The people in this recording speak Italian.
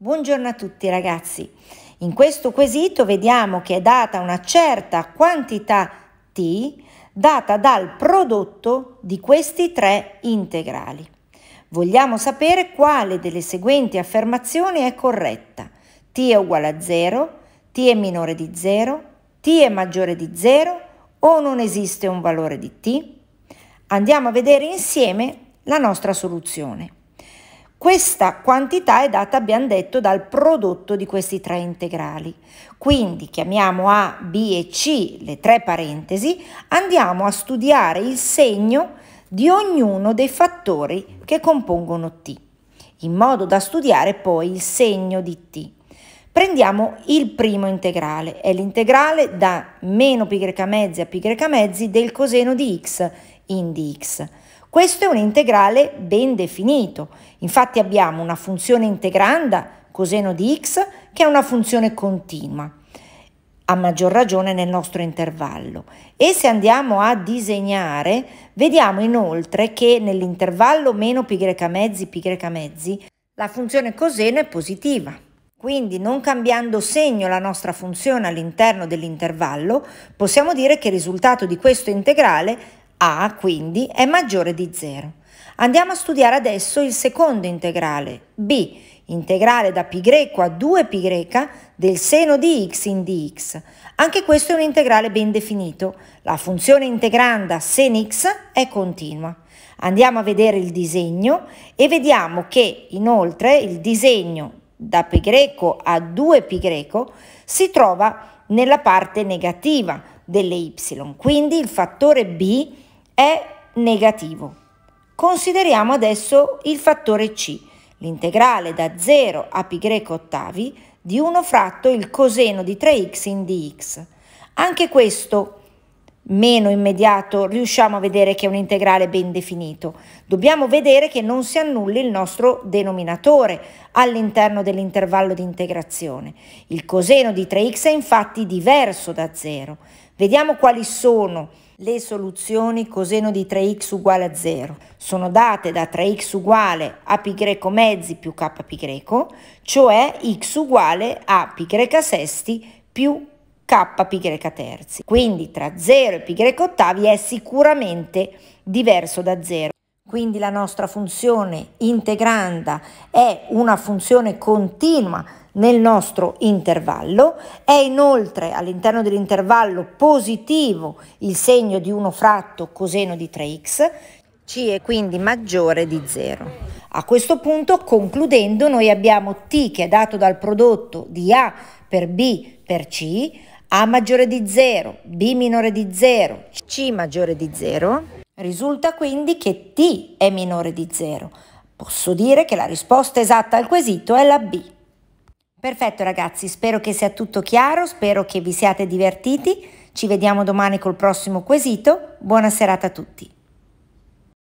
Buongiorno a tutti ragazzi. In questo quesito vediamo che è data una certa quantità T data dal prodotto di questi tre integrali. Vogliamo sapere quale delle seguenti affermazioni è corretta. T è uguale a 0, T è minore di 0, T è maggiore di 0 o non esiste un valore di T. Andiamo a vedere insieme la nostra soluzione. Questa quantità è data, abbiamo detto, dal prodotto di questi tre integrali. Quindi chiamiamo A, B e C le tre parentesi, andiamo a studiare il segno di ognuno dei fattori che compongono T, in modo da studiare poi il segno di T. Prendiamo il primo integrale, è l'integrale da meno pi greca mezzi a pi greca mezzi del coseno di x in dx. Questo è un integrale ben definito. Infatti abbiamo una funzione integranda, coseno di x, che è una funzione continua, a maggior ragione nel nostro intervallo. E se andiamo a disegnare, vediamo inoltre che nell'intervallo meno pi greca mezzi pi greca mezzi la funzione coseno è positiva. Quindi non cambiando segno la nostra funzione all'interno dell'intervallo, possiamo dire che il risultato di questo integrale a quindi è maggiore di 0. Andiamo a studiare adesso il secondo integrale, b, integrale da π a 2π del seno di x in dx. Anche questo è un integrale ben definito. La funzione integranda sen x è continua. Andiamo a vedere il disegno e vediamo che inoltre il disegno da π a 2π si trova nella parte negativa delle y, quindi il fattore b è è negativo. Consideriamo adesso il fattore C, l'integrale da 0 a pi greco ottavi di 1 fratto il coseno di 3x in dx. Anche questo meno immediato riusciamo a vedere che è un integrale ben definito. Dobbiamo vedere che non si annulli il nostro denominatore all'interno dell'intervallo di integrazione. Il coseno di 3x è infatti diverso da 0. Vediamo quali sono i le soluzioni coseno di 3x uguale a 0 sono date da 3x uguale a pi greco mezzi più k pi greco, cioè x uguale a pi π sesti più k pi kπ terzi. Quindi tra 0 e pi greco ottavi è sicuramente diverso da 0. Quindi la nostra funzione integranda è una funzione continua nel nostro intervallo, è inoltre all'interno dell'intervallo positivo il segno di 1 fratto coseno di 3x, c è quindi maggiore di 0. A questo punto, concludendo, noi abbiamo t che è dato dal prodotto di a per b per c, a maggiore di 0, b minore di 0, c maggiore di 0 Risulta quindi che t è minore di 0. Posso dire che la risposta esatta al quesito è la B. Perfetto ragazzi, spero che sia tutto chiaro, spero che vi siate divertiti. Ci vediamo domani col prossimo quesito. Buona serata a tutti.